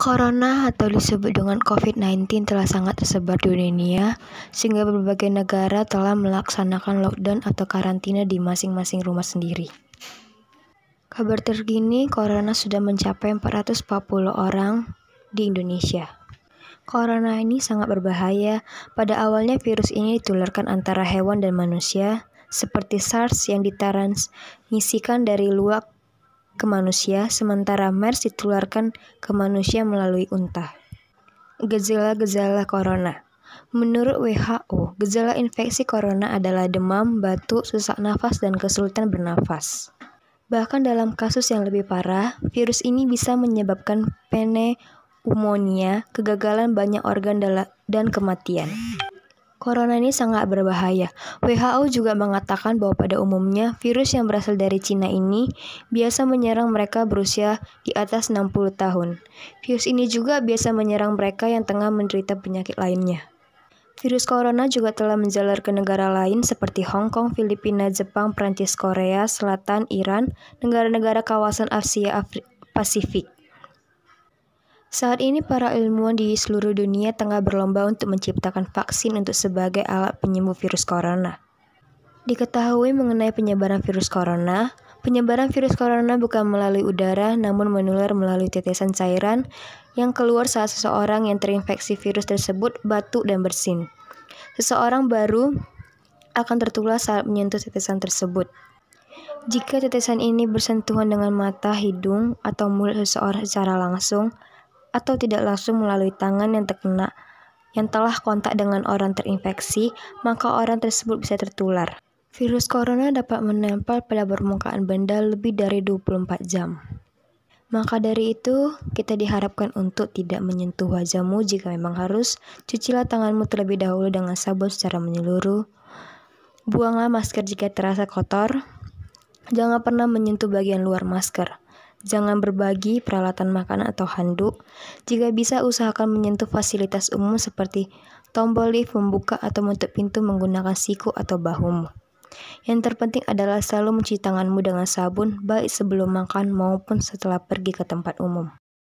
Corona atau disebut dengan COVID-19 telah sangat tersebar di dunia, sehingga berbagai negara telah melaksanakan lockdown atau karantina di masing-masing rumah sendiri. Kabar terkini, Corona sudah mencapai 440 orang di Indonesia. Corona ini sangat berbahaya. Pada awalnya virus ini ditularkan antara hewan dan manusia, seperti SARS yang ditransmisikan dari luak ke manusia, sementara MERS ditularkan ke manusia melalui unta. Gejala-gejala corona Menurut WHO, gejala infeksi corona adalah demam, batuk, sesak nafas, dan kesulitan bernafas. Bahkan dalam kasus yang lebih parah, virus ini bisa menyebabkan pneumonia, kegagalan banyak organ dan kematian. Corona ini sangat berbahaya. WHO juga mengatakan bahwa pada umumnya virus yang berasal dari Cina ini biasa menyerang mereka berusia di atas 60 tahun. Virus ini juga biasa menyerang mereka yang tengah menderita penyakit lainnya. Virus corona juga telah menjalar ke negara lain seperti Hong Kong, Filipina, Jepang, Perancis, Korea Selatan, Iran, negara-negara kawasan Asia Afri Pasifik. Saat ini para ilmuwan di seluruh dunia tengah berlomba untuk menciptakan vaksin untuk sebagai alat penyembuh virus corona. Diketahui mengenai penyebaran virus corona, penyebaran virus corona bukan melalui udara namun menular melalui tetesan cairan yang keluar saat seseorang yang terinfeksi virus tersebut batuk dan bersin. Seseorang baru akan tertular saat menyentuh tetesan tersebut. Jika tetesan ini bersentuhan dengan mata, hidung, atau mulut seseorang secara langsung, atau tidak langsung melalui tangan yang terkena yang telah kontak dengan orang terinfeksi, maka orang tersebut bisa tertular. Virus corona dapat menempel pada permukaan benda lebih dari 24 jam. Maka dari itu, kita diharapkan untuk tidak menyentuh wajahmu jika memang harus, cucilah tanganmu terlebih dahulu dengan sabun secara menyeluruh, buanglah masker jika terasa kotor, jangan pernah menyentuh bagian luar masker. Jangan berbagi peralatan makan atau handuk. Jika bisa, usahakan menyentuh fasilitas umum seperti tombol lift membuka atau menutup pintu menggunakan siku atau bahumu. Yang terpenting adalah selalu mencuci tanganmu dengan sabun, baik sebelum makan maupun setelah pergi ke tempat umum.